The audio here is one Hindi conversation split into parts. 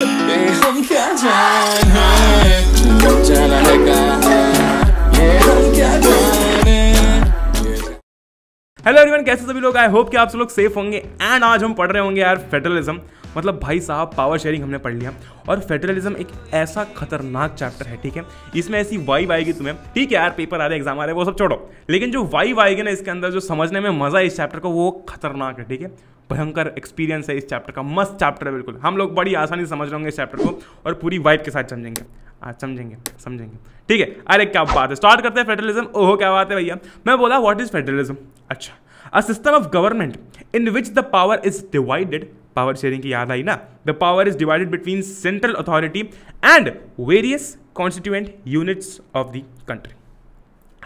Hey, hum kya jaan hai? Jaan hai hello everyone कैसे सभी लोग आई होप कि आप सब लोग सेफ होंगे एंड आज हम पढ़ रहे होंगे यार फेडरलिज्म मतलब भाई साहब पावर शेयरिंग हमने पढ़ लिया और फेडरलिज्म एक ऐसा खतरनाक चैप्टर है ठीक है इसमें ऐसी वाइब आएगी तुम्हें ठीक है यार पेपर आ रहे एग्जाम आ रहे वो सब छोड़ो लेकिन जो वाइब आएगी ना इसके अंदर जो समझने में मज़ा है इस चैप्टर को वो खतरनाक है ठीक है भयंकर एक्सपीरियंस है इस चैप्टर का मस्त चैप्टर है बिल्कुल हम लोग बड़ी आसानी से समझ रहे होंगे इस चैप्टर को और पूरी वाइब के साथ समझेंगे आज समझेंगे समझेंगे ठीक है अरे क्या बात है स्टार्ट करते हैं फेडरलिज्म ओहो क्या बात है भैया मैं बोला व्हाट इज फेडरलिज्म अच्छा a system of government in which the power is divided power sharing की याद आई ना the power is divided between central authority and various constituent units of the country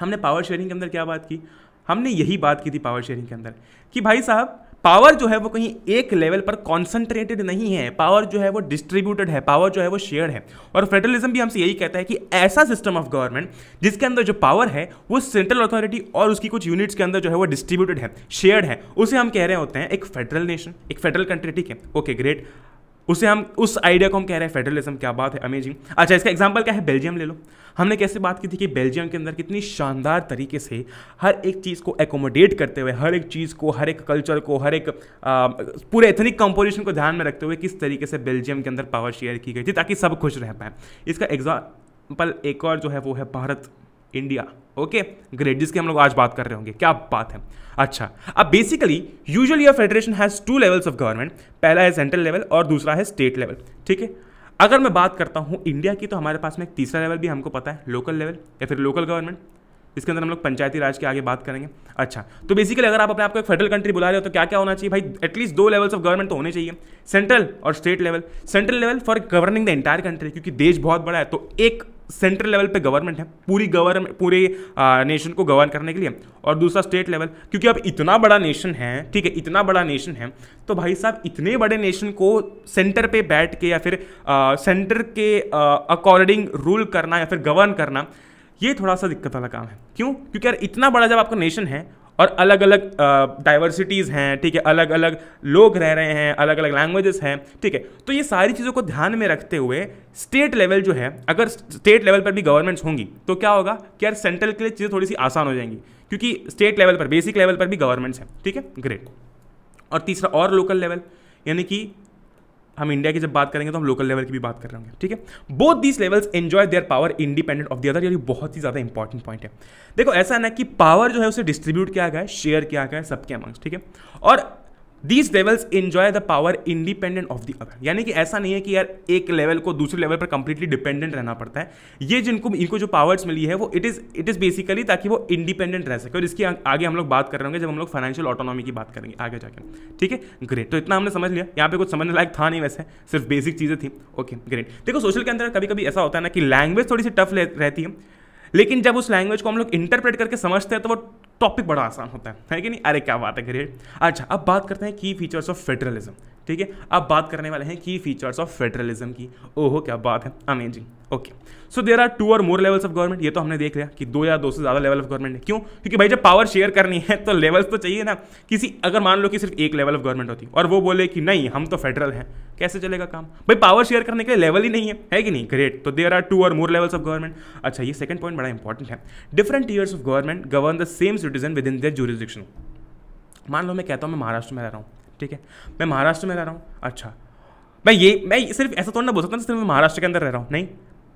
हमने पावर शेयरिंग के अंदर क्या बात की हमने यही बात की थी पावर शेयरिंग के अंदर कि भाई साहब पावर जो है वो कहीं एक लेवल पर कॉन्सेंट्रेटेड नहीं है पावर जो है वो डिस्ट्रीब्यूटेड है पावर जो है वो शेयर है और फेडरलिज्म भी हमसे यही कहता है कि ऐसा सिस्टम ऑफ गवर्नमेंट जिसके अंदर जो पावर है वो सेंट्रल अथॉरिटी और उसकी कुछ यूनिट्स के अंदर जो है वो डिस्ट्रीब्यूटेड है शेयर्ड है उसे हम कह रहे होते हैं एक फेडरल नेशन एक फेडरल कंट्री ठीक है ओके ग्रेट उसे हम उस आइडिया को हम कह रहे हैं फेडरलिज्म क्या बात है अमेजिंग अच्छा इसका एग्जाम्पल क्या है बेल्जियम ले लो हमने कैसे बात की थी कि बेल्जियम के अंदर कितनी शानदार तरीके से हर एक चीज़ को एकोमोडेट करते हुए हर एक चीज़ को हर एक कल्चर को हर एक आ, पूरे एथनिक कंपोजिशन को ध्यान में रखते हुए किस तरीके से बेल्जियम के अंदर पावर शेयर की गई थी ताकि सब खुश रह पाए इसका एग्जाम्पल एक और जो है वो है भारत इंडिया ओके ग्रेट जिसकी हम लोग आज बात कर रहे होंगे क्या बात है अच्छा अब basically usually your federation has two levels of government पहला है सेंट्रल लेवल और दूसरा है स्टेट लेवल ठीक है अगर मैं बात करता हूँ इंडिया की तो हमारे पास में एक तीसरा लेवल भी हमको पता है लोकल लेवल या फिर लोकल गवर्नमेंट इसके अंदर हम लोग पंचायती राज के आगे बात करेंगे अच्छा तो बेसिकली अगर आप अपने आपको एक फेडरल कंट्री बुला रहे हो तो क्या क्या होना चाहिए भाई एटलीस्ट दो लेवल्स ऑफ गवर्नमेंट तो होने चाहिए सेंट्रल और state level central level for governing the entire country क्योंकि देश बहुत बड़ा है तो एक सेंट्रल लेवल पे गवर्नमेंट है पूरी गवर्नमेंट पूरे नेशन को गवर्न करने के लिए और दूसरा स्टेट लेवल क्योंकि अब इतना बड़ा नेशन है ठीक है इतना बड़ा नेशन है तो भाई साहब इतने बड़े नेशन को सेंटर पे बैठ के या फिर आ, सेंटर के अकॉर्डिंग रूल करना या फिर गवर्न करना ये थोड़ा सा दिक्कत वाला काम है क्यों क्योंकि यार इतना बड़ा जब आपका नेशन है और अलग अलग डाइवर्सिटीज़ हैं ठीक है अलग अलग लोग रह रहे हैं अलग अलग लैंग्वेजेस हैं ठीक है तो ये सारी चीज़ों को ध्यान में रखते हुए स्टेट लेवल जो है अगर स्टेट लेवल पर भी गवर्नमेंट्स होंगी तो क्या होगा कि यार सेंट्रल के लिए चीज़ें थोड़ी सी आसान हो जाएंगी क्योंकि स्टेट लेवल पर बेसिक लेवल पर भी गवर्नमेंट्स हैं ठीक है ग्रेट और तीसरा और लोकल लेवल यानी कि हम इंडिया की जब बात करेंगे तो हम लोकल लेवल की भी बात कर रहे होंगे ठीक है both these levels enjoy their power independent of the other ये बहुत ही ज़्यादा इंपॉर्टेंट पॉइंट है देखो ऐसा ना कि पावर जो है उसे डिस्ट्रीब्यूट किया गया है शेयर किया गया है सबके अमंग्स ठीक है और these levels enjoy the power independent of the other यानी कि ऐसा नहीं है कि यार एक लेवल को दूसरे लेवल पर कंप्लीटली डिपेंडेंट रहना पड़ता है ये जिनको इनको जो पावर्स मिली है वो it is it is basically ताकि वो इंडिपेंडेंट रह सके और इसकी आगे हम लोग बात कर रहे होंगे जब हम लोग फाइनेंशियल ऑटोनॉमी की बात करेंगे आगे जाके ठीक है ग्रेट तो इतना हमने समझ लिया यहाँ पे कुछ समझने लायक था नहीं वैसे सिर्फ बेसिक चीज़ें थी ओके ग्रेट देखो सोशल के अंदर कभी कभी ऐसा होता है ना कि लैंग्वेज थोड़ी सी टफ रहती है लेकिन जब उस लैंग्वेज को हम लोग इंटरप्रेट करके समझते हैं तो वो टॉपिक बड़ा आसान होता है है कि नहीं अरे क्या बात है ग्रेट अच्छा अब बात करते हैं की फीचर्स ऑफ फेडरलिज्म ठीक है अब बात करने वाले हैं की फीचर्स ऑफ फेडरलिज्म की ओहो क्या बात है amazing okay so there are two or more levels of government ये तो हमने देख लिया कि दो या दो से ज़्यादा लेवल ऑफ गवर्नमेंट है क्यों क्योंकि भाई जब पावर शेयर करनी है तो लेवल्स तो चाहिए ना किसी अगर मान लो कि सिर्फ एक लेवल ऑफ गवर्नमेंट होती और वो बोले कि नहीं हम तो फेडरल हैं कैसे चलेगा काम भाई पावर शेयर करने के लिए लेवल ही नहीं है है कि नहीं ग्रेट तो देर are two or more levels of government अच्छा ये सेकंड पॉइंट बड़ा इंपॉर्टेंट है different tiers of government govern the same citizen within their jurisdiction मान लो मैं कहता हूँ मैं महाराष्ट्र में रह रहा हूँ ठीक है मैं महाराष्ट्र में रह रहा हूँ अच्छा मैं ये मैं सिर्फ ऐसा थोड़ा ना बोल सकता सिर्फ मैं महाराष्ट्र के अंदर रह रहा हूँ नहीं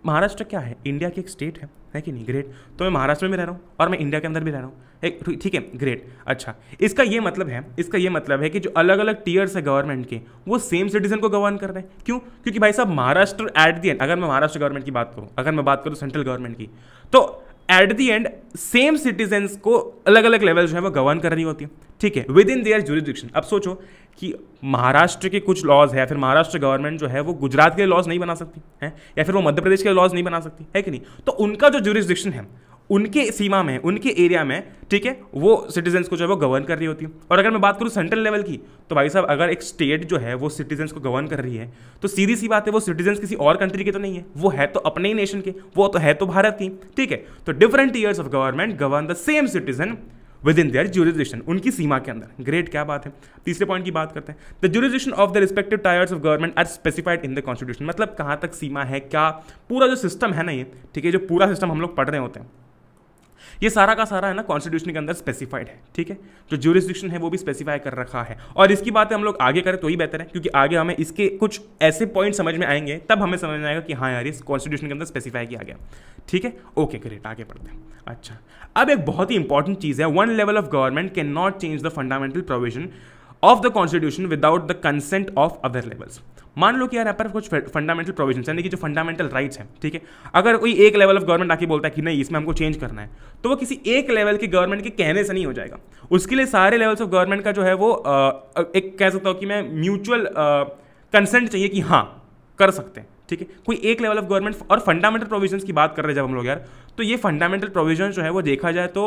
महाराष्ट्र क्या है इंडिया की एक स्टेट है है कि नहीं ग्रेट तो मैं महाराष्ट्र में भी रह रहा हूँ और मैं इंडिया के अंदर भी रह रहा हूँ एक ठीक है ग्रेट अच्छा इसका ये मतलब है इसका ये मतलब है कि जो अलग अलग टीयर्स है गवर्नमेंट के वो सेम सिटीजन को गवर्न कर रहे हैं क्यों क्योंकि भाई साहब महाराष्ट्र एट दी एंड अगर मैं महाराष्ट्र गवर्नमेंट की बात करूँ अगर मैं बात करूँ सेंट्रल गवर्नमेंट की तो at the end same citizens को अलग अलग लेवल जो है वो गवर्न करनी होती है ठीक है विद इन देयर जुरिडिक्शन अब सोचो कि महाराष्ट्र के कुछ लॉज है फिर महाराष्ट्र गवर्नमेंट जो है वो गुजरात के लॉज नहीं बना सकती है या फिर वो मध्य प्रदेश के लॉज नहीं बना सकती है कि नहीं तो उनका जो जुरिस्डिक्शन है उनके सीमा में उनके एरिया में ठीक है वो सिटीजन्स को जो है वो गवर्न कर रही होती है और अगर मैं बात करूँ सेंट्रल लेवल की तो भाई साहब अगर एक स्टेट जो है वो सिटीजन्स को गवर्न कर रही है तो सीधी सी बात है वो सिटीजन्स किसी और कंट्री के तो नहीं है वो है तो अपने ही नेशन के वो तो है तो भारत की ठीक है तो different tiers of government govern the same citizen within their jurisdiction उनकी सीमा के अंदर ग्रेट क्या बात है तीसरे पॉइंट की बात करते हैं the jurisdiction of the respective tiers of government are specified in the constitution मतलब कहाँ तक सीमा है क्या पूरा जो सिस्टम है ना ये ठीक है जो पूरा सिस्टम हम लोग पढ़ रहे होते हैं ये सारा का सारा है ना कॉन्स्टिट्यूशन के अंदर स्पेसिफाइड है ठीक है जो ज्यूरिस्डिक्शन है वो भी स्पेसिफाई कर रखा है और इसकी बात हम लोग आगे करें तो ही बेहतर है क्योंकि आगे हमें इसके कुछ ऐसे पॉइंट समझ में आएंगे तब हमें समझ में आएगा कि हाँ यार इस कॉन्स्टिट्यूशन के अंदर स्पेसिफाई किया गया ठीक है ओके ग्रेट आगे बढ़ते हैं अच्छा अब एक बहुत ही इंपॉर्टेंट चीज़ है one level of government can not change the fundamental provision of the constitution without the consent of other levels मान लो कि यार यहाँ पर कुछ फंडामेंटल प्रोविजन यानी कि जो फंडामेंटल राइट्स हैं ठीक है अगर कोई एक लेवल ऑफ गवर्नमेंट आके बोलता है कि नहीं इसमें हमको चेंज करना है तो वो किसी एक लेवल के गवर्नमेंट के कहने से नहीं हो जाएगा उसके लिए सारे लेवल्स ऑफ गवर्नमेंट का जो है वो एक कह सकता हूँ कि मैं म्यूचुअल कंसेंट चाहिए कि हाँ कर सकते हैं ठीक है कोई एक लेवल ऑफ गवर्नमेंट और फंडामेंटल प्रोविजन की बात कर रहे हैं जब हम लोग यार तो ये फंडामेंटल प्रोविजन जो है वो देखा जाए तो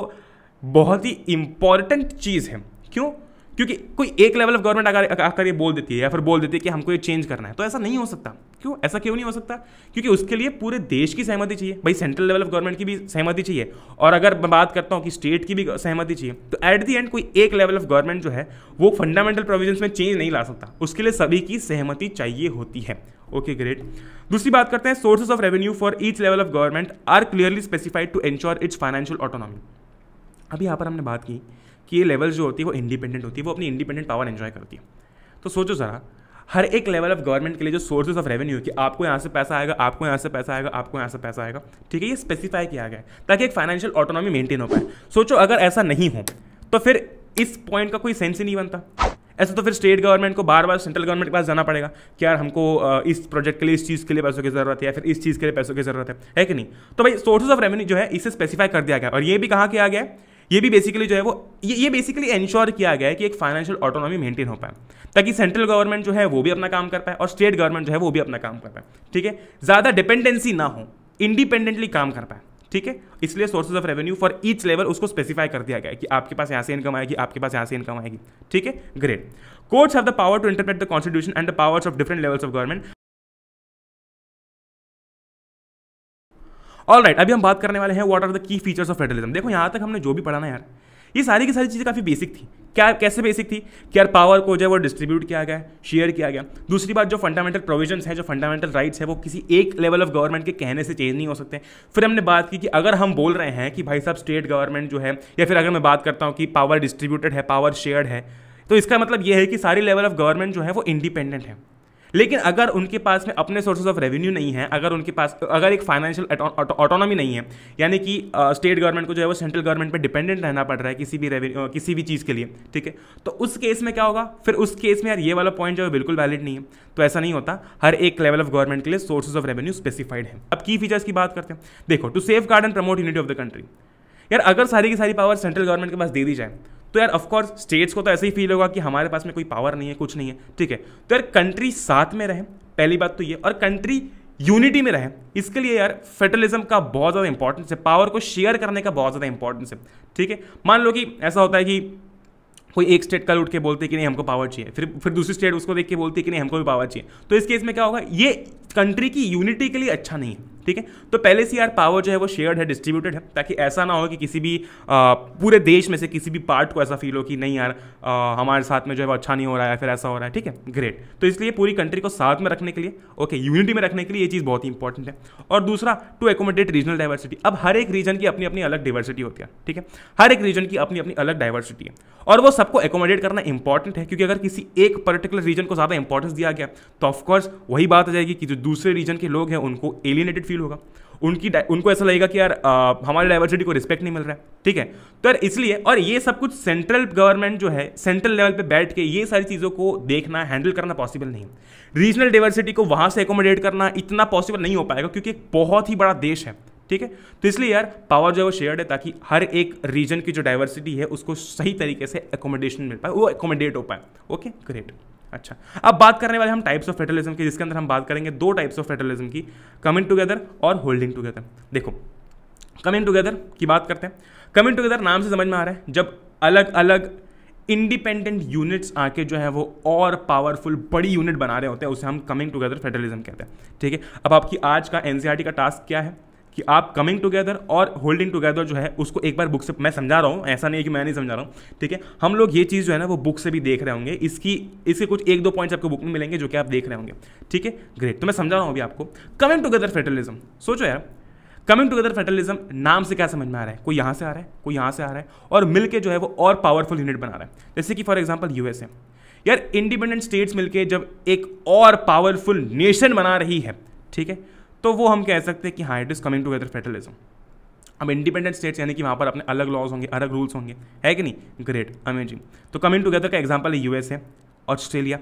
बहुत ही इंपॉर्टेंट चीज़ है क्यों क्योंकि कोई एक लेवल ऑफ गवर्नमेंट अगर आकर ये बोल देती है या फिर बोल देती है कि हमको ये चेंज करना है तो ऐसा नहीं हो सकता क्यों ऐसा क्यों नहीं हो सकता क्योंकि उसके लिए पूरे देश की सहमति चाहिए भाई सेंट्रल लेवल ऑफ गवर्नमेंट की भी सहमति चाहिए और अगर मैं बात करता हूँ कि स्टेट की भी सहमति चाहिए तो एट दी एंड कोई एक लेवल ऑफ गवर्नमेंट जो है वो फंडामेंटल प्रोविजन में चेंज नहीं ला सकता उसके लिए सभी की सहमति चाहिए होती है ओके okay, ग्रेट दूसरी बात करते हैं sources of revenue for each level of government are clearly specified to ensure its financial autonomy अभी यहाँ पर हमने बात की कि ये लेवल्स जो होती है वो इंडिपेंडेंट होती है वो अपनी इंडिपेंडेंट पावर एन्जॉय करती है तो सोचो ज़रा हर एक लेवल ऑफ गवर्नमेंट के लिए जो सोर्सेज ऑफ रेवेन्यू कि आपको यहाँ से पैसा आएगा आपको यहाँ से पैसा आएगा आपको यहाँ से पैसा आएगा ठीक है ये स्पेसिफाई किया गया है ताकि एक फाइनेंशियल ऑटोनॉमी मेंटेन हो पाए सोचो अगर ऐसा नहीं हो तो फिर इस पॉइंट का कोई सेंस ही नहीं बनता ऐसा तो फिर स्टेट गवर्नमेंट को बार बार सेंट्रल गवर्नमेंट के पास जाना पड़ेगा कि यार हमको इस प्रोजेक्ट के लिए इस चीज़ के लिए पैसों की जरूरत है या फिर इस चीज़ के लिए पैसों की जरूरत है है कि नहीं तो भाई सोर्सेज ऑफ रेवेन्यू जो है इसे स्पेसिफाई कर दिया गया और ये भी कहा गया है ये भी बेसिकली जो है वो ये ये बेसिकली इंश्योर किया गया है कि एक फाइनेंशियल ऑटोनॉमी मेंटेन हो पाए ताकि सेंट्रल गवर्नमेंट जो है वो भी अपना काम कर पाए और स्टेट गवर्नमेंट जो है वो भी अपना काम कर पाए ठीक है ज़्यादा डिपेंडेंसी ना हो इंडिपेंडेंटली काम कर पाए ठीक है इसलिए sources of revenue for each level उसको स्पेसिफाई कर दिया गया है कि आपके पास यहाँ से इनकम आएगी आपके पास यहाँ से इनकम आएगी ठीक है great courts have the power to interpret the constitution and the powers of different levels of government all right अभी हम बात करने वाले हैं what are the key features of federalism देखो यहाँ तक हमने जो भी पढ़ा ना यार ये सारी की सारी चीज़ें काफ़ी बेसिक थी क्या कैसे बेसिक थी कि यार पावर को जो है वो डिस्ट्रीब्यूट किया गया शेयर किया गया दूसरी बात जो फंडामेंटल प्रोविजंस है जो फंडामेंटल राइट्स है वो किसी एक लेवल ऑफ गवर्नमेंट के कहने से चेंज नहीं हो सकते फिर हमने बात की कि अगर हम बोल रहे हैं कि भाई साहब स्टेट गवर्नमेंट जो है या फिर अगर मैं बात करता हूँ कि पावर डिस्ट्रीब्यूटेड है पावर शेयर्ड है तो इसका मतलब यह है कि सारी लेवल ऑफ गवर्नमेंट जो है वो इंडिपेंडेंट है लेकिन अगर उनके पास में अपने सोर्सेज ऑफ रेवेन्यू नहीं है अगर उनके पास अगर एक फाइनेंशियल ऑटोनॉमी नहीं है यानी कि स्टेट गवर्नमेंट को जो है वो सेंट्रल गवर्नमेंट पर डिपेंडेंट रहना पड़ रहा है किसी भी रेवेन्यू किसी भी चीज़ के लिए ठीक है तो उस केस में क्या होगा फिर उस केस में यार ये वाला पॉइंट जो है बिल्कुल वैलिड नहीं है तो ऐसा नहीं होता हर एक लेवल ऑफ गवर्नमेंट के लिए सोर्सेज ऑफ रेवेन्यू स्पेसिफाइड है अब की फीचर्स की बात करते हैं देखो to safeguard and promote unity of the country यार अगर सारी की सारी पावर सेंट्रल गवर्नमेंट के पास दे दी जाए तो यार ऑफकोर्स स्टेट्स को तो ऐसे ही फील होगा कि हमारे पास में कोई पावर नहीं है कुछ नहीं है ठीक है तो यार कंट्री साथ में रहें पहली बात तो ये और कंट्री यूनिटी में रहें इसके लिए यार फेडरलिज्म का बहुत ज़्यादा इंपॉर्टेंस है पावर को शेयर करने का बहुत ज़्यादा इंपॉर्टेंस है ठीक है मान लो कि ऐसा होता है कि कोई एक स्टेट कल उठ के बोलते कि नहीं हमको पावर चाहिए फिर फिर दूसरी स्टेट उसको देख के बोलती कि नहीं हमको भी पावर चाहिए तो इस केस में क्या होगा ये कंट्री की यूनिटी के लिए अच्छा नहीं है ठीक है तो पहले से यार पावर जो है वो शेयर्ड है डिस्ट्रीब्यूटेड है ताकि ऐसा ना हो कि किसी भी आ, पूरे देश में से किसी भी पार्ट को ऐसा फील हो कि नहीं यार आ, हमारे साथ में जो है वो अच्छा नहीं हो रहा है फिर ऐसा हो रहा है ठीक है ग्रेट तो इसलिए पूरी कंट्री को साथ में रखने के लिए ओके यूनिटी में रखने के लिए ये चीज़ बहुत ही इंपॉर्टेंट है और दूसरा टू एकोमोडेट रीजनल डाइवर्सिटी अब हर एक रीजन की अपनी अपनी अलग डाइवर्सिटी होती है ठीक है हर एक रीजन की अपनी अपनी अलग डाइवर्सिटी है और वो सबको एकोमोडेट करना इंपॉर्टेंट है क्योंकि अगर किसी एक पर्टिकुलर रीजन को ज़्यादा इंपॉर्टेंस दिया गया तो ऑफकोर्स वही बात आ जाएगी कि जो दूसरे रीजन के लोग हैं उनको एलिनेटेड फील होगा उनकी उनको ऐसा लगेगा कि यार आ, हमारे डाइवर्सिटी को रिस्पेक्ट नहीं मिल रहा है ठीक है तो यार इसलिए और ये सब कुछ सेंट्रल गवर्नमेंट जो है सेंट्रल लेवल पे बैठ के ये सारी चीज़ों को देखना हैंडल करना पॉसिबल नहीं रीजनल डाइवर्सिटी को वहाँ से एकोमोडेट करना इतना पॉसिबल नहीं हो पाएगा क्योंकि एक बहुत ही बड़ा देश है ठीक है तो इसलिए यार पावर जो है वो शेयर्ड है ताकि हर एक रीजन की जो डाइवर्सिटी है उसको सही तरीके से एकोमोडेशन मिल पाए वो एकोमोडेट हो पाए ओके ग्रेट अच्छा अब बात करने वाले हम टाइप्स ऑफ फेडरलिज्म की जिसके अंदर हम बात करेंगे दो टाइप्स ऑफ फेटलिज्म की कमिंग टुगेदर और होल्डिंग टुगेदर देखो कमिंग टुगेदर की बात करते हैं कमिंग टुगेदर नाम से समझ में आ रहा है जब अलग अलग इंडिपेंडेंट यूनिट्स आके जो है वो और पावरफुल बड़ी यूनिट बना रहे होते हैं उसे हम कमिंग टुगेदर फेडरलिज्म कहते हैं ठीक है अब आपकी आज का एनसीआरटी e का टास्क क्या है कि आप कमिंग टुगेदर और होल्डिंग टुगेदर जो है उसको एक बार बुक से मैं समझा रहा हूँ ऐसा नहीं है कि मैं नहीं समझा रहा हूँ ठीक है हम लोग ये चीज़ जो है ना वो बुक से भी देख रहे होंगे इसकी इसके कुछ एक दो पॉइंट्स आपको बुक में मिलेंगे जो कि आप देख रहे होंगे ठीक है ग्रेट तो मैं समझा रहा हूँ अभी आपको कमिंग टुगेदर फेटलिज्म सोचो यार कमिंग टुगेदर फेटलिज्म नाम से क्या समझ में आ रहा है कोई यहाँ से आ रहा है कोई यहाँ से आ रहा है और मिलकर जो है वो और पावरफुल यूनिट बना रहा है जैसे कि फॉर एग्जाम्पल एस यार इंडिपेंडेंट स्टेट्स मिलकर जब एक और पावरफुल नेशन बना रही है ठीक है तो वो हम कह सकते हैं कि हाँ it is coming together federalism अब इंडिपेंडेंट स्टेट्स यानी कि वहाँ पर अपने अलग लॉज होंगे अलग रूल्स होंगे है कि नहीं ग्रेट अमेजिंग तो कमिंग टुगेदर का एग्जाम्पल है यूएस है ऑस्ट्रेलिया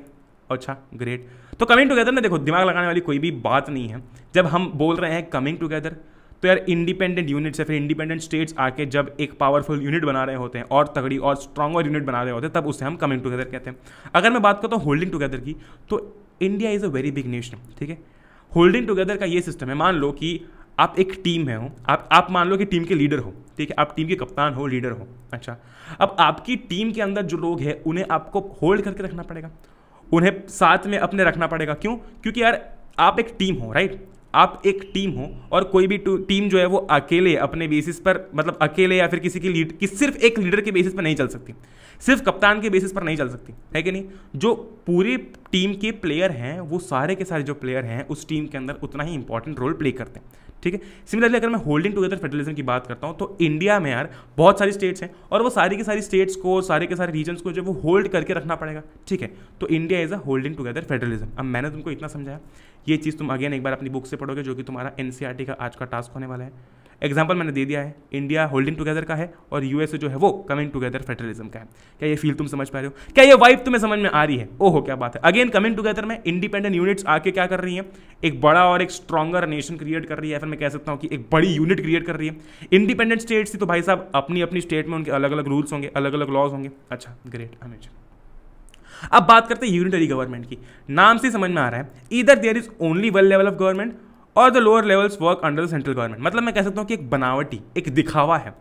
अच्छा ग्रेट तो कमिंग टुगेदर में देखो दिमाग लगाने वाली कोई भी बात नहीं है जब हम बोल रहे हैं कमिंग टुगेदर तो यार इंडिपेंडेंट यूनिट्स या फिर इंडिपेंडेंट स्टेट्स आके जब एक पावरफुल यूनिट बना रहे होते हैं और तगड़ी और स्ट्रांग और यूनिट बना रहे होते हैं तब उसे हम कमिंग टुगेदर कहते हैं अगर मैं बात करता हूँ होल्डिंग टुगेदर की तो India is a very big nation ठीक है होल्डिंग टुगेदर का ये सिस्टम है मान लो कि आप एक टीम है हो आप आप मान लो कि टीम के लीडर हो ठीक है आप टीम के कप्तान हो लीडर हो अच्छा अब आपकी टीम के अंदर जो लोग हैं उन्हें आपको होल्ड करके रखना पड़ेगा उन्हें साथ में अपने रखना पड़ेगा क्यों क्योंकि यार आप एक टीम हो राइट आप एक टीम हो और कोई भी टीम जो है वो अकेले अपने बेसिस पर मतलब अकेले या फिर किसी की लीड कि सिर्फ एक लीडर के बेसिस पर नहीं चल सकती सिर्फ कप्तान के बेसिस पर नहीं चल सकती है कि नहीं जो पूरी टीम के प्लेयर हैं वो सारे के सारे जो प्लेयर हैं उस टीम के अंदर उतना ही इंपॉर्टेंट रोल प्ले करते हैं ठीक है सिमिलरली अगर मैं होल्डिंग टुगेदर फेडरलिज्म की बात करता हूँ तो इंडिया में यार बहुत सारी स्टेट्स हैं और वो सारी की सारी स्टेट्स को सारे के सारे रीजन्स को जो वो होल्ड करके रखना पड़ेगा ठीक है तो India is a holding together federalism अब मैंने तुमको इतना समझाया ये चीज़ तुम अगेन एक बार अपनी बुक से पढ़ोगे जो कि तुम्हारा एनसीआरटी का आज का टास्क होने वाला है एग्जाम्पल मैंने दे दिया है इंडिया होल्डिंग टुगेदर का है और यूएसए जो है वो कमिंग टुगेदर फेडरलिज्म का है क्या ये फील तुम समझ पा रहे हो क्या ये वाइफ तुम्हें समझ में आ रही है ओहो क्या बात है अगेन कमिंग टुगेदर में इंडिपेंडेंट यूनिट्स आके क्या कर रही है एक बड़ा और एक स्ट्रॉगर नेशन क्रिएट कर रही है फिर मैं कह सकता हूँ कि एक बड़ी यूनिट क्रिएट कर रही है इंडिपेंडेंट स्टेट्स थी तो भाई साहब अपनी अपनी स्टेट में उनके अलग अलग रूल्स होंगे अलग अलग लॉज होंगे अच्छा ग्रेट हमेशा अब बात करते हैं यूनिटरी गवर्नमेंट की नाम से समझ में आ रहा है इधर there is only one level of government और the lower levels work under the central government मतलब मैं कह सकता हूँ कि एक बनावटी एक दिखावा है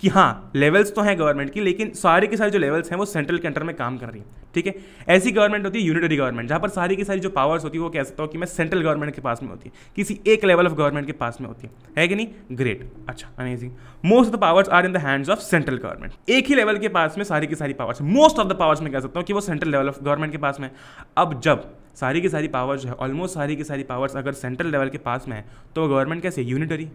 कि हाँ लेवल्स तो हैं गवर्नमेंट की लेकिन सारे के सारे जो लेवल्स हैं वो सेंट्रल के अंडर में काम कर रही है ठीक है ऐसी गवर्नमेंट होती है यूनिटरी गवर्नमेंट जहाँ पर सारी की सारी जो पावर्स होती है वो कह सकता हूँ कि मैं सेंट्रल गवर्नमेंट के पास में होती है किसी एक लेवल ऑफ गवर्नमेंट के पास में होती है है कि नहीं ग्रेट अच्छा amazing most of the powers are in the hands of central government एक ही लेवल के पास में सारी की सारी powers most of the powers में कह सकता हूँ कि वो सेंट्रल लेवल ऑफ गवर्नमेंट के पास में अब जब सारी की सारी पावर्स जो है ऑलमोस्ट सारी की सारी पावर्स अगर सेंट्रल लेवल के पास में है तो गवर्नमेंट कैसे यूनिटरी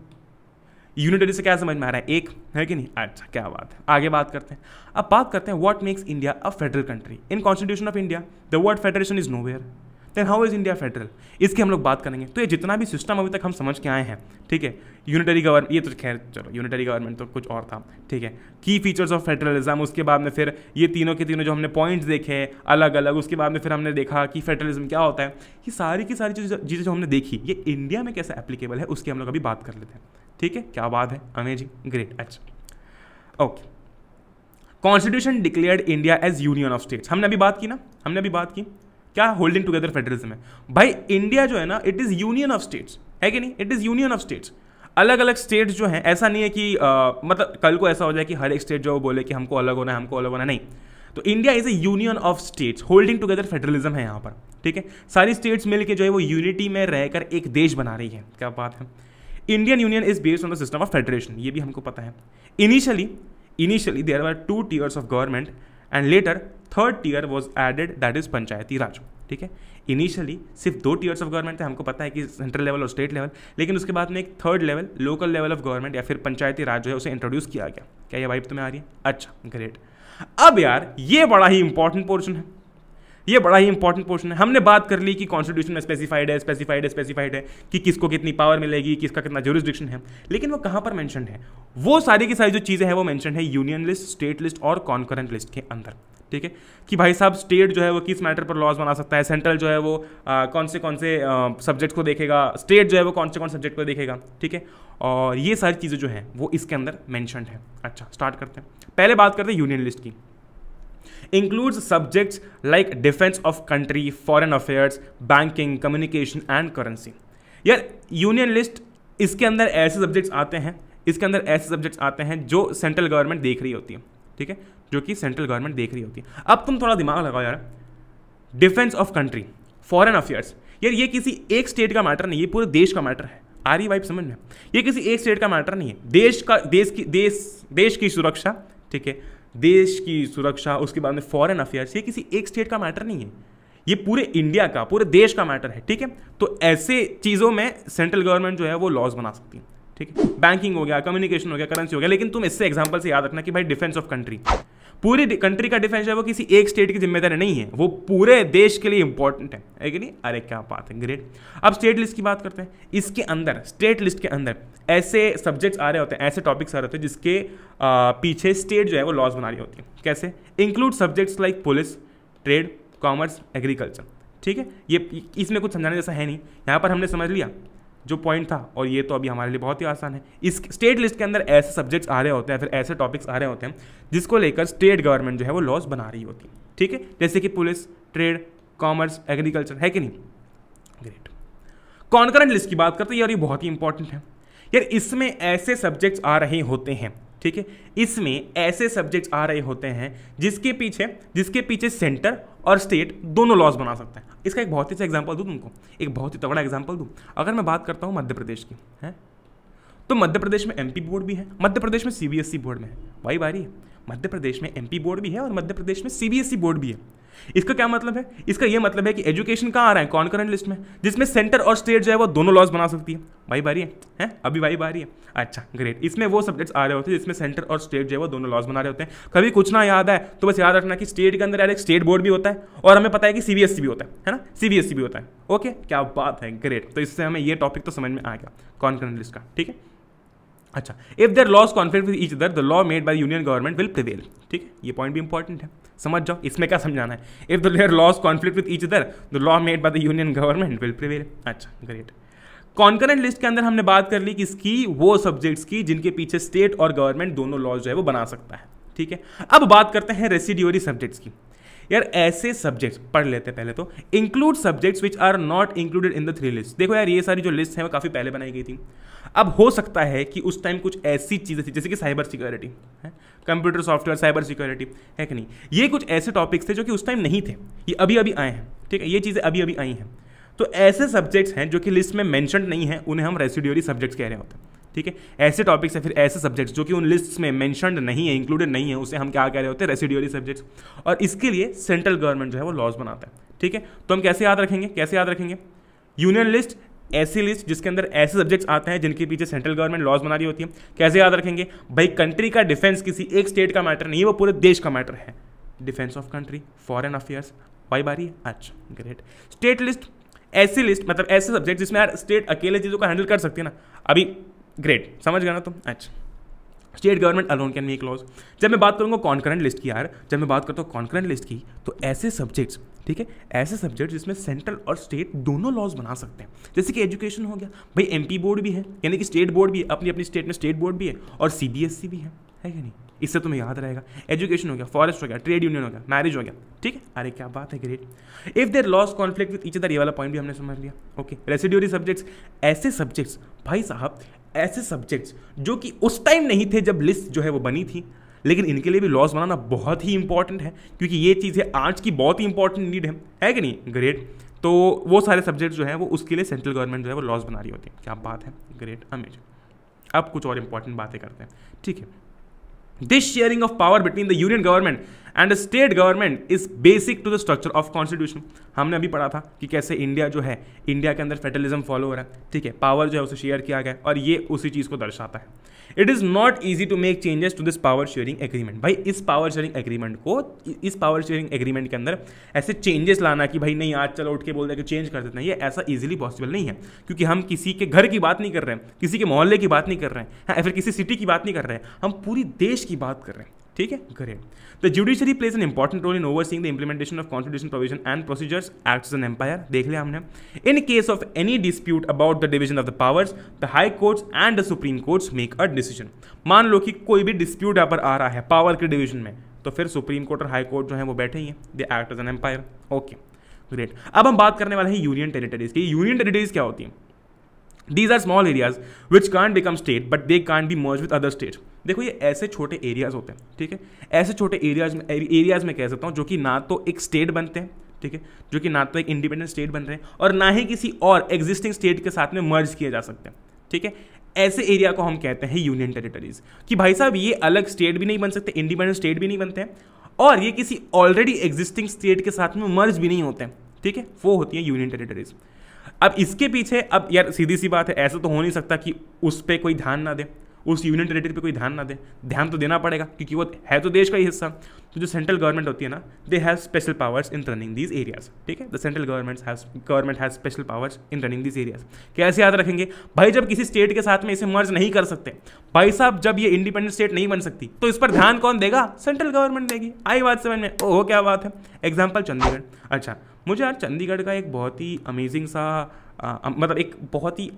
यूनिटरी से क्या समझ में आ रहा है एक है कि नहीं अच्छा क्या बात है आगे बात करते हैं अब बात करते हैं what makes India a federal country in constitution of India the word federation is nowhere then how is India federal इसकी हम लोग बात करेंगे तो ये जितना भी सिस्टम अभी तक हम समझ के आए हैं ठीक है यूनिटरी गवर्नमेंट ये तो खैर चलो यूनिटरी गवर्नमेंट तो कुछ और था ठीक है की फीचर्स ऑफ फेडरलिज्म उसके बाद में फिर ये तीनों के तीनों जो हमने पॉइंट्स देखे अलग अलग उसके बाद में फिर हमने देखा कि फेडरलिज्म क्या होता है ये सारी की सारी चीज़ें जो हमने देखी ये इंडिया में कैसे एप्लीकेबल है उसकी हम लोग अभी बात कर लेते हैं ठीक है क्या बात है अमेजिंग ग्रेट अच्छा okay constitution declared India as union of states हमने अभी बात की ना हमने अभी बात की क्या होल्डिंग टुगेदर फेडरलिज्म है भाई इंडिया जो है ना it is union of states है कि नहीं it is union of states अलग अलग स्टेट्स जो हैं ऐसा नहीं है कि आ, मतलब कल को ऐसा हो जाए कि हर एक स्टेट जो बोले कि हमको अलग होना है हमको अलग होना है नहीं तो India is a union of states holding together federalism है यहाँ पर ठीक है सारी स्टेट्स मिलकर जो है वो यूनिटी में रहकर एक देश बना रही है क्या बात है Indian union is based on the system of federation ये भी हमको पता है initially initially there are two tiers of government and later third tier was added that is Panchayati Raj ठीक है इनिशियली सिर्फ दो टीयर्स ऑफ गवर्नमेंट थे हमको पता है कि सेंट्रल लेवल और स्टेट लेवल लेकिन उसके बाद में एक third level local level of government या फिर पंचायती राज जो है उसे इंट्रोड्यूस किया गया क्या ये वाइफ तुम्हें आ रही है अच्छा ग्रेट अब यार ये बड़ा ही इंपॉर्टेंट पोर्शन है ये बड़ा ही इंपॉर्टेंट पोर्शन है हमने बात कर ली कि कॉन्स्टिट्यूशन में स्पेसिफाइड है स्पेसिफाइड है स्पेसिफाइड है कि किसको कितनी पावर मिलेगी किसका कितना जोरिस्डिक्शन है लेकिन वो कहाँ पर मैंशन है वो सारी की सारी जो चीज़ें हैं वो मैंशन है यूनियन लिस्ट स्टेट लिस्ट और कॉन्करेंट लिस्ट के अंदर ठीक है कि भाई साहब स्टेट जो है वो किस मैटर पर लॉज बना सकता है सेंट्रल जो है वो आ, कौन से कौन से सब्जेक्ट को देखेगा स्टेट जो है वो कौन से कौन से सब्जेक्ट को देखेगा ठीक है और ये सारी चीज़ें जो हैं वो इसके अंदर मैंशनड है अच्छा स्टार्ट करते हैं पहले बात करते हैं यूनियन लिस्ट की includes subjects like defense of country, foreign affairs, banking, communication and currency. यार यूनियन लिस्ट इसके अंदर ऐसे सब्जेक्ट्स आते हैं इसके अंदर ऐसे सब्जेक्ट्स आते हैं जो सेंट्रल गवर्नमेंट देख रही होती है ठीक है जो कि सेंट्रल गवर्नमेंट देख रही होती है अब तुम थोड़ा दिमाग लगाओ यार defence of country foreign affairs यार ये किसी एक स्टेट का मैटर नहीं ये पूरे देश का मैटर है आ रही समझ में ये किसी एक स्टेट का मैटर नहीं है देश का देश की देश देश की सुरक्षा ठीक है देश की सुरक्षा उसके बाद में फॉरेन अफेयर्स ये किसी एक स्टेट का मैटर नहीं है ये पूरे इंडिया का पूरे देश का मैटर है ठीक है तो ऐसे चीज़ों में सेंट्रल गवर्नमेंट जो है वो लॉज बना सकती है ठीक है बैंकिंग हो गया कम्युनिकेशन हो गया करेंसी हो गया लेकिन तुम इससे एग्जाम्पल से याद रखना कि भाई डिफेंस ऑफ कंट्री पूरी कंट्री का डिफेंस है वो किसी एक स्टेट की जिम्मेदारी नहीं है वो पूरे देश के लिए इंपॉर्टेंट है एक नहीं अरे क्या बात है ग्रेट अब स्टेट लिस्ट की बात करते हैं इसके अंदर स्टेट लिस्ट के अंदर ऐसे सब्जेक्ट्स आ रहे होते हैं ऐसे टॉपिक्स आ रहे होते हैं जिसके आ, पीछे स्टेट जो है वो लॉज बना रही होती है कैसे include subjects like police trade commerce agriculture ठीक है ये इसमें कुछ समझाने जैसा है नहीं यहाँ पर हमने समझ लिया जो पॉइंट था और ये तो अभी हमारे लिए बहुत ही आसान है इस स्टेट लिस्ट के अंदर ऐसे सब्जेक्ट्स आ रहे होते हैं फिर ऐसे टॉपिक्स आ रहे होते हैं जिसको लेकर स्टेट गवर्नमेंट जो है वो लॉज बना रही होती है ठीक है जैसे कि पुलिस ट्रेड कॉमर्स एग्रीकल्चर है कि नहीं ग्रेट कॉन्करेंट लिस्ट की बात करते हैं यार ये बहुत ही इंपॉर्टेंट है यार इसमें ऐसे सब्जेक्ट्स आ रहे होते हैं ठीक है इसमें ऐसे सब्जेक्ट्स आ रहे होते हैं जिसके पीछे जिसके पीछे सेंटर और स्टेट दोनों लॉज बना सकते हैं इसका एक बहुत ही अच्छा एग्जाम्पल दूँ तुमको एक बहुत ही तगड़ा एग्जाम्पल दूँ अगर मैं बात करता हूँ मध्य प्रदेश की है तो मध्य प्रदेश में एम बोर्ड भी है मध्य प्रदेश में सी बोर्ड e में है भाई बारी मध्य प्रदेश में एम बोर्ड भी है और मध्य प्रदेश में सी बोर्ड e भी है इसका क्या मतलब है इसका यह मतलब है कि एजुकेशन कहाँ आ रहा है कॉन्करेंट लिस्ट में जिसमें सेंटर और स्टेट जो है वो दोनों लॉज बना सकती है भाई बारी है है? अभी भाई बारी है अच्छा ग्रेट इसमें वो सब्जेक्ट्स आ रहे होते हैं जिसमें सेंटर और स्टेट जो है वो दोनों लॉज बना रहे होते हैं कभी कुछ ना याद आए तो बस याद रखना कि स्टेट के अंदर एक स्टेट बोर्ड भी होता है और हमें पता है कि सीबीएसई e भी होता है है ना सीबीएसई e भी होता है ओके क्या बात है ग्रेट तो इससे हमें यह टॉपिक तो समझ में आ गया कॉन्करेंट लिस्ट का ठीक है अच्छा if there laws conflict with each other the law made by union government will prevail ठीक है ये पॉइंट भी इंपॉर्टेंट है समझ जाओ इसमें क्या समझाना है if the their laws conflict with each other the law made by the union government will prevail अच्छा ग्रेट कॉन्करेंट लिस्ट के अंदर हमने बात कर ली किसकी वो सब्जेक्ट्स की जिनके पीछे स्टेट और गवर्नमेंट दोनों लॉज जो है वो बना सकता है ठीक है अब बात करते हैं रेसिड्यूरी सब्जेक्ट्स की यार ऐसे सब्जेक्ट्स पढ़ लेते पहले तो include subjects which are not included in the three list देखो यार ये सारी जो लिस्ट है वो काफ़ी पहले बनाई गई थी अब हो सकता है कि उस टाइम कुछ ऐसी चीज़ें थी जैसे कि साइबर सिक्योरिटी है कंप्यूटर सॉफ्टवेयर साइबर सिक्योरिटी है कि नहीं ये कुछ ऐसे टॉपिक्स थे जो कि उस टाइम नहीं थे ये अभी अभी आए हैं ठीक है ये चीज़ें अभी अभी आई हैं तो ऐसे सब्जेक्ट्स हैं जो कि लिस्ट में मैंशन नहीं है उन्हें हम रेसिड्यूरी सब्जेक्ट्स कह रहे होते हैं ठीक है ऐसे टॉपिक्स या फिर ऐसे सब्जेक्ट्स जो कि उन लिस्ट में मैंशनड नहीं है इंक्लूडेड नहीं है उसे हम क्या कह रहे होते हैं रेसिड्यूरी सब्जेक्ट्स और इसके लिए सेंट्रल गवर्नमेंट जो है वो लॉज बनाता है ठीक है तो हम कैसे याद रखेंगे कैसे याद रखेंगे यूनियन लिस्ट ऐसी लिस्ट जिसके अंदर ऐसे सब्जेक्ट्स आते हैं जिनके पीछे सेंट्रल गवर्नमेंट लॉज बना रही होती है कैसे याद रखेंगे भाई कंट्री का डिफेंस किसी एक स्टेट का मैटर नहीं है वो पूरे देश का मैटर है defence of country foreign affairs वाई बारी अच्छा ग्रेट स्टेट लिस्ट ऐसी लिस्ट मतलब ऐसे सब्जेक्ट जिसमें यार स्टेट अकेले चीज़ों को हैंडल कर सकती है ना अभी ग्रेट समझ गया ना तुम तो? अच्छा state government alone can make laws जब मैं बात करूँगा कॉन्करेंट लिस्ट की यार जब मैं बात करता हूँ कॉन्करेंट लिस्ट की तो ऐसे सब्जेक्ट्स ठीक है ऐसे सब्जेक्ट जिसमें सेंट्रल और स्टेट दोनों लॉज बना सकते हैं जैसे कि एजुकेशन हो गया भाई एम बोर्ड भी है यानी कि स्टेट बोर्ड भी है अपनी अपनी स्टेट में स्टेट बोर्ड भी है और सी e भी है है कि नहीं इससे तुम्हें याद रहेगा एजुकेशन हो गया फॉरेस्ट हो गया ट्रेड यूनियन हो गया मैरिज हो गया ठीक है अरे क्या बात है great if there laws conflict with each other ये वाला पॉइंट भी हमने समझ लिया ओके रेसिड्यूरी सब्जेक्ट्स ऐसे सब्जेक्ट्स भाई साहब ऐसे सब्जेक्ट्स जो कि उस टाइम नहीं थे जब लिस्ट जो है वो बनी थी लेकिन इनके लिए भी लॉज बनाना बहुत ही इंपॉर्टेंट है क्योंकि ये चीज़ है आज की बहुत ही इंपॉर्टेंट नीड है है कि नहीं ग्रेट तो वो सारे सब्जेक्ट जो है वो उसके लिए सेंट्रल गवर्नमेंट जो है वो लॉज बना रही होती है क्या बात है ग्रेट अमेजिंग अब कुछ और इंपॉर्टेंट बातें करते हैं ठीक है this sharing of power between the union government and state government is basic to the structure of constitution हमने अभी पढ़ा था कि कैसे इंडिया जो है इंडिया के अंदर फेडरलिज्म फॉलो हो रहा है ठीक है पावर जो है उसे शेयर किया गया और ये उसी चीज़ को दर्शाता है it is not easy to make changes to this power sharing agreement भाई इस पावर शेयरिंग एग्रीमेंट को इस पावर शेयरिंग एग्रीमेंट के अंदर ऐसे चेंजेस लाना कि भाई नहीं आज चलो उठ के बोल दें कि चेंज कर देते हैं ये ऐसा ईजिली पॉसिबल नहीं है क्योंकि हम किसी के घर की बात नहीं कर रहे हैं किसी के मोहल्ले की बात नहीं कर रहे हैं या फिर किसी सिटी की बात नहीं कर रहे हैं हम पूरी देश की बात कर रहे हैं ठीक है करें the judiciary plays an important role in overseeing the implementation of constitution provision and procedures act an umpire देख लिया हमने in case of any dispute about the division of the powers the high courts and the supreme courts make a decision मान लो कि कोई भी डिस्प्यूट यहाँ पर आ रहा है पावर के डिवीजन में तो फिर सुप्रीम कोर्ट और हाई कोर्ट जो है वो बैठे ही हैं act as an umpire okay great अब हम बात करने वाले हैं यूनियन टेरिटरीज की यूनियन टेरिटरीज क्या होती है these are small areas which can't become state but they can't be merged with other state देखो ये ऐसे छोटे एरियाज़ होते हैं ठीक है ऐसे छोटे एरियाज़ में एरियाज़ में कह सकता हूँ जो कि ना तो एक स्टेट बनते हैं ठीक है जो कि ना तो एक इंडिपेंडेंट स्टेट बन रहे हैं और ना ही किसी और एग्जिस्टिंग स्टेट के साथ में मर्ज किए जा सकते हैं ठीक है ऐसे एरिया को हम कहते हैं यूनियन टेरिटरीज कि भाई साहब ये अलग स्टेट भी नहीं बन सकते इंडिपेंडेंट स्टेट भी नहीं बनते हैं और ये किसी ऑलरेडी एग्जिस्टिंग स्टेट के साथ में मर्ज भी नहीं होते हैं ठीक है वो होती है यूनियन टेरिटरीज अब इसके पीछे अब यार सीधी सी बात है ऐसा तो हो नहीं सकता कि उस पर कोई ध्यान ना दे उस यूनियन टेरेटरी पे कोई ध्यान ना दे ध्यान तो देना पड़ेगा क्योंकि वो है तो देश का ही हिस्सा तो जो सेंट्रल गवर्नमेंट होती है ना they have special powers in running these areas ठीक है the central government government has special powers in running these areas कैसे याद रखेंगे भाई जब किसी स्टेट के साथ में इसे मर्ज नहीं कर सकते भाई साहब जब ये इंडिपेंडेंट स्टेट नहीं बन सकती तो इस पर ध्यान कौन देगा सेंट्रल गवर्नमेंट देगी आई बात समझ में ओहो क्या बात है एग्जाम्पल चंडीगढ़ अच्छा मुझे यार चंडीगढ़ का एक बहुत ही अमेजिंग सा आ, मतलब एक बहुत ही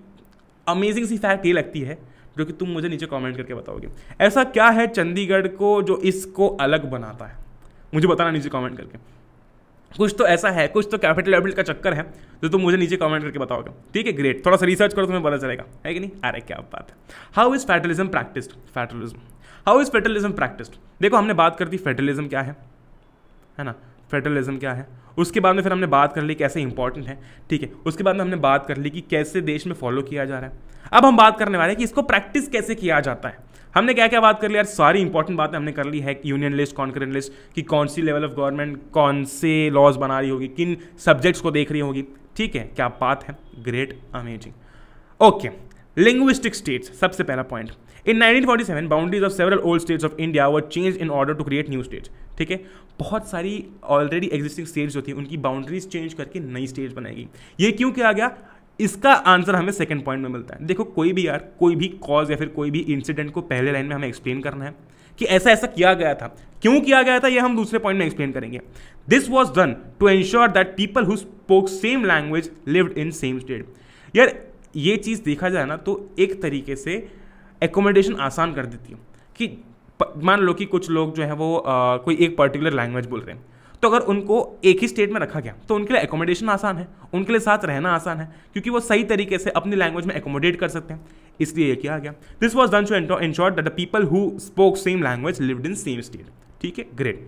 अमेजिंग सी फैक्ट ये लगती है जो कि तुम मुझे नीचे कमेंट करके बताओगे ऐसा क्या है चंडीगढ़ को जो इसको अलग बनाता है मुझे बताना नीचे कमेंट करके कुछ तो ऐसा है कुछ तो कैपिटल एबिल का चक्कर है जो तुम मुझे नीचे कमेंट करके बताओगे ठीक है ग्रेट थोड़ा सा रिसर्च करो तो तुम्हें पता चलेगा है कि नहीं अरे क्या बात है how is federalism practised federalism how is federalism practised देखो हमने बात कर दी फेटलिज्म क्या है है ना फेडरलिज्म क्या है उसके बाद में फिर हमने बात कर ली कैसे इंपॉर्टेंट है ठीक है उसके बाद में हमने बात कर ली कि कैसे देश में फॉलो किया जा रहा है अब हम बात करने वाले हैं कि इसको प्रैक्टिस कैसे किया जाता है हमने क्या क्या बात कर ली यार सारी इंपॉर्टेंट बातें हमने कर ली है यूनियन लिस्ट कॉन्करेंट लिस्ट कि कौन सी लेवल ऑफ गवर्नमेंट कौन से लॉज बना रही होगी किन सब्जेक्ट्स को देख रही होगी ठीक है क्या बात है great amazing okay linguistic states सबसे पहला point in 1947 boundaries of several old states of India were change in order to create new states ठीक है बहुत सारी ऑलरेडी एग्जिस्टिंग स्टेट्स जो थी उनकी बाउंड्रीज चेंज करके नई स्टेट्स बनाएगी ये क्यों किया गया इसका आंसर हमें सेकंड पॉइंट में मिलता है देखो कोई भी यार कोई भी कॉज या फिर कोई भी इंसिडेंट को पहले लाइन में हमें एक्सप्लेन करना है कि ऐसा ऐसा किया गया था क्यों किया गया था ये हम दूसरे पॉइंट में एक्सप्लेन करेंगे this was done to ensure that people who spoke same language lived in same state यार ये चीज़ देखा जाए ना तो एक तरीके से एकोमोडेशन आसान कर देती है कि मान लो कि कुछ लोग जो है वो आ, कोई एक पर्टिकुलर लैंग्वेज बोल रहे हैं तो अगर उनको एक ही स्टेट में रखा गया तो उनके लिए एकोमोडेशन आसान है उनके लिए साथ रहना आसान है क्योंकि वो सही तरीके से अपनी लैंग्वेज में एकोमोडेट कर सकते हैं इसलिए ये किया गया this was done to ensure that the people who spoke same language lived in same state ठीक है ग्रेट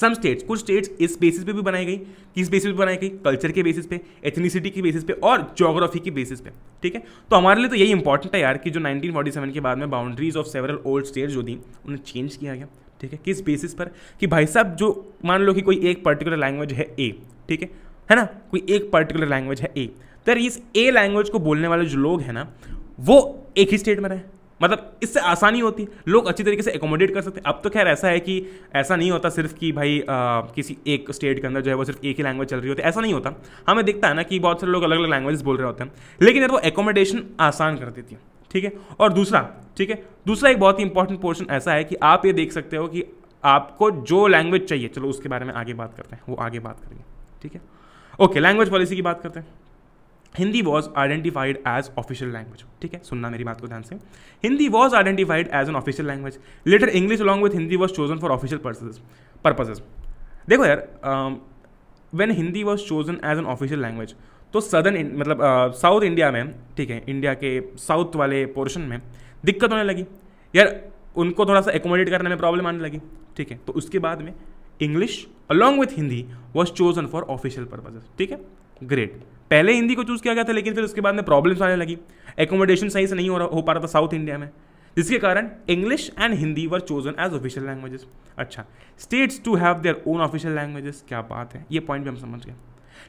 सम स्टेट्स कुछ स्टेट्स इस बेसिस पे भी बनाई गई किस बेसिस पे बनाई गई कल्चर के बेसिस पे एथनिसिटी के बेसिस पे और जोग्राफी के बेसिस पे ठीक है तो हमारे लिए तो यही इंपॉर्टेंट है यार कि जो 1947 के बाद में boundaries of several old states जो थी उन्हें चेंज किया गया ठीक है किस बेसिस पर कि भाई साहब जो मान लो कि कोई एक पर्टिकुलर लैंग्वेज है ए ठीक है है ना कोई एक पर्टिकुलर लैंग्वेज है ए तो यार इस ए लैंग्वेज को बोलने वाले जो लोग हैं ना वो एक ही स्टेट में रहे मतलब इससे आसानी होती है लोग अच्छी तरीके से एकोमोडेट कर सकते हैं अब तो खैर ऐसा है कि ऐसा नहीं होता सिर्फ कि भाई आ, किसी एक स्टेट के अंदर जो है वो सिर्फ एक ही लैंग्वेज चल रही होती है ऐसा नहीं होता हमें दिखता है ना कि बहुत सारे लोग अलग अलग लैंग्वेज बोल रहे होते हैं लेकिन यार वो एकोमोडेशन आसान कर देती है ठीक है और दूसरा ठीक है दूसरा एक बहुत ही इंपॉर्टेंट पोर्शन ऐसा है कि आप ये देख सकते हो कि आपको जो लैंग्वेज चाहिए चलो उसके बारे में आगे बात करते हैं वो आगे बात करेंगे ठीक है ओके लैंग्वेज पॉलिसी की बात करते हैं Hindi was identified as official language ठीक है सुनना मेरी बात को ध्यान से Hindi was identified as an official language later English along with Hindi was chosen for official purposes देखो यार when Hindi was chosen as an official language तो सदर्न मतलब साउथ uh, इंडिया में ठीक है इंडिया के साउथ वाले पोर्शन में दिक्कत होने लगी यार उनको थोड़ा सा एकोमोडेट करने में प्रॉब्लम आने लगी ठीक है तो उसके बाद में English along with Hindi was chosen for official purposes ठीक है ग्रेट पहले हिंदी को चूज़ किया गया था लेकिन फिर उसके बाद में प्रॉब्लम्स आने लगी एकोमोडेशन सही से नहीं हो रहा हो पा रहा था साउथ इंडिया में जिसके कारण English and Hindi were chosen as official languages अच्छा states to have their own official languages क्या बात है ये पॉइंट भी हम समझ गए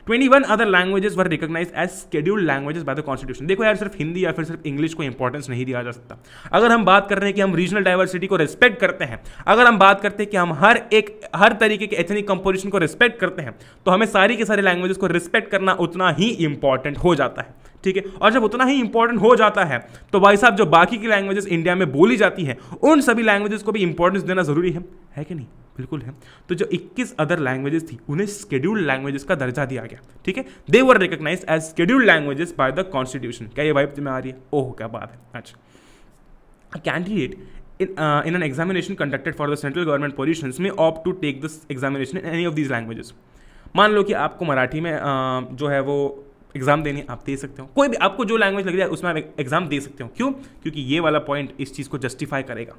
twenty one other languages were recognised as scheduled languages by the constitution देखो यार सिर्फ हिंदी या फिर सिर्फ इंग्लिश को इंपॉर्टेंस नहीं दिया जा सकता अगर हम बात कर रहे हैं कि हम रीजनल डाइवर्सिटी को रिस्पेक्ट करते हैं अगर हम बात करते हैं कि हम हर एक हर तरीके के एथनिक कंपोजिशन को रिस्पेक्ट करते हैं तो हमें सारी के सारी लैंग्वेजेस को रिस्पेक्ट करना उतना ही इंपॉर्टेंट हो जाता है ठीक है और जब उतना ही इंपॉर्टेंट हो जाता है तो भाई साहब जो बाकी की लैंग्वेजेस इंडिया में बोली जाती है उन सभी लैंग्वेजेस को भी इंपॉर्टेंस देना ज़रूरी है है कि नहीं बिल्कुल है तो जो 21 अदर लैंग्वेजेस थी उन्हें स्केड्यूल्ड लैंग्वेजेस का दर्जा दिया गया ठीक है they were recognised as scheduled languages by the constitution क्या ये वाइब में आ रही है ओह क्या बात है अच्छा candidate in, uh, in an examination conducted for the central government positions may opt to take this examination in any of these languages मान लो कि आपको मराठी में uh, जो है वो एग्जाम देने आप दे सकते हो कोई भी आपको जो लैंग्वेज लग जाए उसमें आप एग्जाम दे सकते हो क्यों क्योंकि ये वाला पॉइंट इस चीज़ को जस्टिफाई करेगा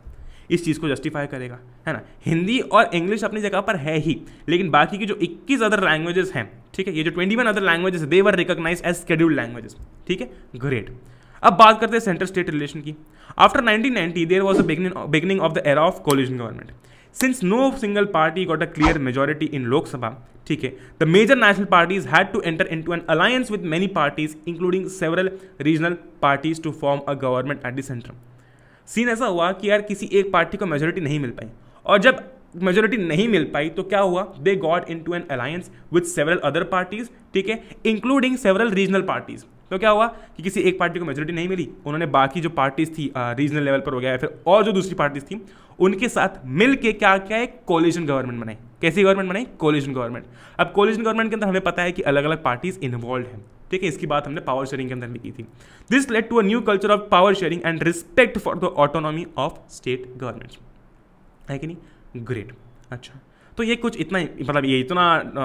इस चीज़ को जस्टिफाई करेगा है ना हिंदी और इंग्लिश अपनी जगह पर है ही लेकिन बाकी की जो 21 अदर लैंग्वेजेस हैं ठीक है ये जो 21 other languages they were recognised as scheduled languages ठीक है ग्रेट अब बात करते हैं सेंटर स्टेट रिलेशन की after 1990 there was a beginning of the era of coalition government since no single party got a clear majority in Lok Sabha ठीक है the major national parties had to enter into an alliance with many parties including several regional parties to form a government at the centre scene ऐसा हुआ कि यार किसी एक पार्टी को मेजोरिटी नहीं मिल पाई और जब मेजोरिटी नहीं मिल पाई तो क्या हुआ they got into an alliance with several other parties ठीक है इंक्लूडिंग सेवरल रीजनल पार्टीज़ तो क्या हुआ कि किसी एक पार्टी को मेजोरिटी नहीं मिली उन्होंने बाकी जो पार्टीज थी रीजनल लेवल पर हो गया फिर और जो दूसरी पार्टीज थी उनके साथ मिलकर क्या क्या एक कोलिजन गवर्नमेंट बनाई कैसी गवर्नमेंट बनाई कोलिजन गवर्नमेंट अब कोलिजन गवर्नमेंट के अंदर हमें पता है कि अलग अलग पार्टीज इन्वॉल्व हैं ठीक है इसकी बात हमने पावर शेयरिंग के अंदर भी की थी this led to a new culture of power sharing and respect for the autonomy of state government है कि नहीं ग्रेट अच्छा तो ये कुछ इतना मतलब ये इतना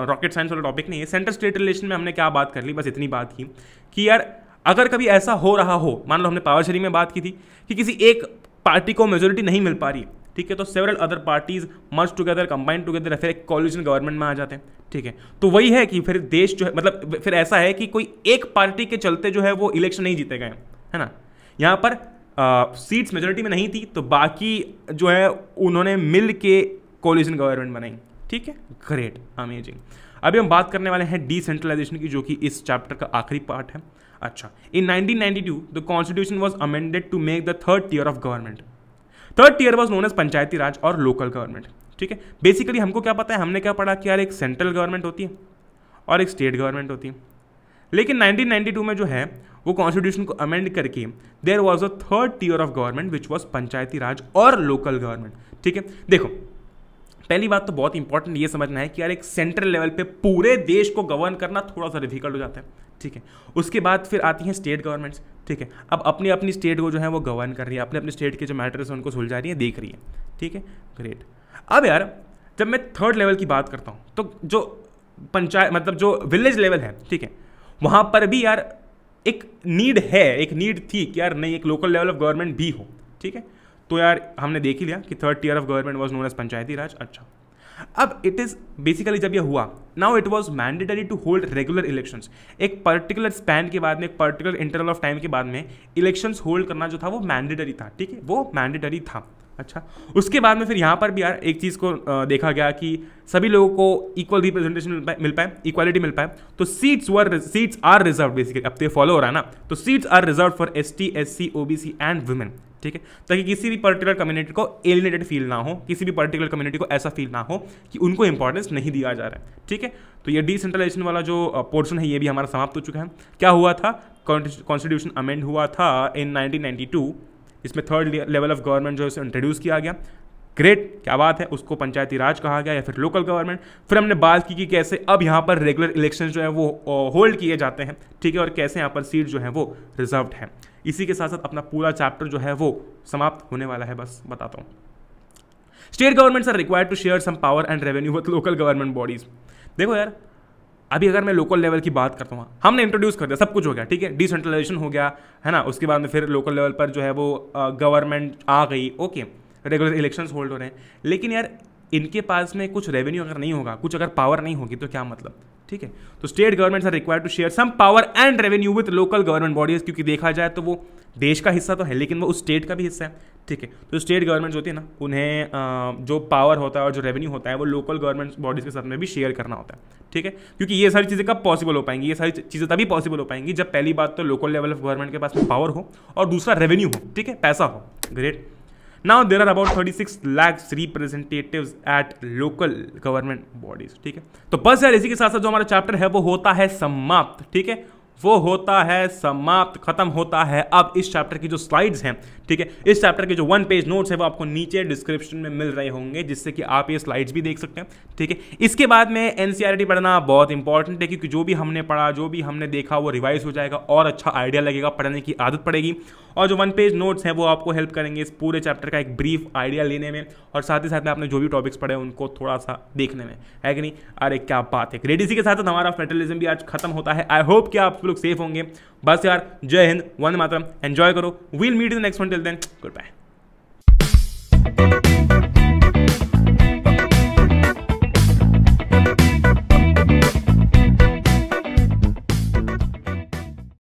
रॉकेट साइंस वाला टॉपिक नहीं है सेंटर स्टेट रिलेशन में हमने क्या बात कर ली बस इतनी बात की कि यार अगर कभी ऐसा हो रहा हो मान लो हमने पावर शेयरिंग में बात की थी कि किसी एक पार्टी को मेजोरिटी नहीं मिल पा रही ठीक है तो several other parties merge together combined together फिर एक कॉल्यूजन गवर्नमेंट में आ जाते हैं ठीक है तो वही है कि फिर देश जो है मतलब फिर ऐसा है कि कोई एक पार्टी के चलते जो है वो इलेक्शन नहीं जीते गए है ना यहाँ पर सीट्स मेजोरिटी में नहीं थी तो बाकी जो है उन्होंने मिल के कोलिजन गवर्नमेंट बनाई ठीक है ग्रेट अमेजिंग अभी हम बात करने वाले हैं डिसेंट्रलाइजेशन की जो कि इस चैप्टर का आखिरी पार्ट है अच्छा in 1992 the constitution was amended to make the third tier of government third tier was known as Panchayati Raj और लोकल गवर्नमेंट ठीक है बेसिकली हमको क्या पता है हमने क्या पढ़ा कि यार एक सेंट्रल गवर्नमेंट होती है और एक स्टेट गवर्नमेंट होती है लेकिन 1992 में जो है वो कॉन्स्टिट्यूशन को अमेंड करके there was a third tier of government which was Panchayati Raj और लोकल गवर्नमेंट ठीक है देखो पहली बात तो बहुत इंपॉर्टेंट ये समझना है कि यार एक सेंट्रल लेवल पे पूरे देश को गवर्न करना थोड़ा सा डिफिकल्ट हो जाता है ठीक है उसके बाद फिर आती हैं स्टेट गवर्नमेंट्स ठीक है अब अपनी अपनी स्टेट को जो है वो गवर्न कर रही है अपने अपने स्टेट के जो मैटर्स हैं उनको सुलझा रही है देख रही है ठीक है ग्रेट अब यार जब मैं थर्ड लेवल की बात करता हूँ तो जो पंचायत मतलब जो विलेज लेवल है ठीक है वहाँ पर भी यार एक नीड है एक नीड थी कि यार नहीं एक लोकल लेवल ऑफ गवर्नमेंट भी हो ठीक है तो यार हमने देख ही लिया कि third tier of government was known as Panchayati Raj अच्छा अब इट इज़ बेसिकली जब यह हुआ now it was mandatory to hold regular elections एक पर्टिकुलर स्पैन के बाद में एक पर्टिकुलर इंटरवल ऑफ टाइम के बाद में इलेक्शंस होल्ड करना जो था वो मैंडेटरी था ठीक है वो मैंडेटरी था अच्छा उसके बाद में फिर यहाँ पर भी यार एक चीज़ को देखा गया कि सभी लोगों को इक्वल रिप्रेजेंटेशन मिल पाए इक्वालिटी मिल पाए तो seats were seats are reserved basically अब तो फॉलो हो रहा है ना तो seats are reserved for S T S C O B C and women ठीक है ताकि किसी भी पर्टिकुलर कम्युनिटी को एलिनेटेड फील ना हो किसी भी पर्टिकुलर कम्युनिटी को ऐसा फील ना हो कि उनको इंपॉर्टेंस नहीं दिया जा रहा है ठीक है तो ये डिसेंट्रलाइजेशन वाला जो पोर्शन है ये भी हमारा समाप्त हो चुका है क्या हुआ था कॉन्स्टिट्यूशन अमेंड हुआ था इन 1992 इसमें थर्ड लेवल ऑफ गवर्नमेंट जो है इंट्रोड्यूस किया गया ग्रेट क्या बात है उसको पंचायती राज कहा गया या फिर लोकल गवर्नमेंट फिर हमने बात की कि कैसे अब यहाँ पर रेगुलर इलेक्शन जो है वो होल्ड किए जाते हैं ठीक है और कैसे यहाँ पर सीट जो है वो रिजर्व है इसी के साथ साथ अपना पूरा चैप्टर जो है वो समाप्त होने वाला है बस बताता हूँ state governments are required to share some power and revenue with local government bodies देखो यार अभी अगर मैं लोकल लेवल की बात करता हूँ हमने इंट्रोड्यूस कर दिया सब कुछ हो गया ठीक है डिसेंट्रलाइजेशन हो गया है ना उसके बाद में फिर लोकल लेवल पर जो है वो गवर्नमेंट आ गई ओके रेगुलर इलेक्शन होल्ड हो रहे हैं लेकिन यार इनके पास में कुछ रेवेन्यू अगर नहीं होगा कुछ अगर पावर नहीं होगी तो क्या मतलब ठीक है तो state governments are required to share some power and revenue with local government bodies क्योंकि देखा जाए तो वो देश का हिस्सा तो है लेकिन वो उस स्टेट का भी हिस्सा है ठीक है तो स्टेट गवर्नमेंट होती है ना उन्हें जो पावर होता है और जो रेवेन्यू होता है वो लोकल गवर्नमेंट बॉडीज़ के साथ में भी शेयर करना होता है ठीक है क्योंकि ये सारी चीज़ें कब पॉसिबल हो पाएंगी ये सारी चीज़ें तभी पॉसिबल हो पाएंगी जब पहली बात तो लोकल लेवल ऑफ गवर्नमेंट के पास में पावर हो और दूसरा रेवेन्यू हो ठीक है पैसा हो great now there are about thirty six lakhs representative at local government bodies ठीक है तो बस यार इसी के साथ साथ जो हमारा चैप्टर है वो होता है समाप्त ठीक है वो होता है समाप्त खत्म होता है अब इस चैप्टर की जो स्लाइड्स हैं ठीक है इस चैप्टर के जो वन पेज नोट्स है वो आपको नीचे डिस्क्रिप्शन में मिल रहे होंगे जिससे कि आप ये स्लाइड्स भी देख सकते हैं ठीक है इसके बाद में एन e पढ़ना बहुत इंपॉर्टेंट है क्योंकि जो भी हमने पढ़ा जो भी हमने देखा वो रिवाइज हो जाएगा और अच्छा आइडिया लगेगा पढ़ने की आदत पड़ेगी और जो वन पेज नोट्स हैं वो आपको हेल्प करेंगे इस पूरे चैप्टर का एक ब्रीफ आइडिया लेने में और साथ ही साथ में आपने जो भी टॉपिक्स पढ़े उनको थोड़ा सा देखने में है कि नहीं अरे क्या बात है रेडीसी के साथ हमारा फेडरलिज्म भी आज खत्म होता है आई होप कि आप लोग सेफ होंगे बस यार जय हिंद वन मातरम एंजॉय करो we'll meet in next one till then good bye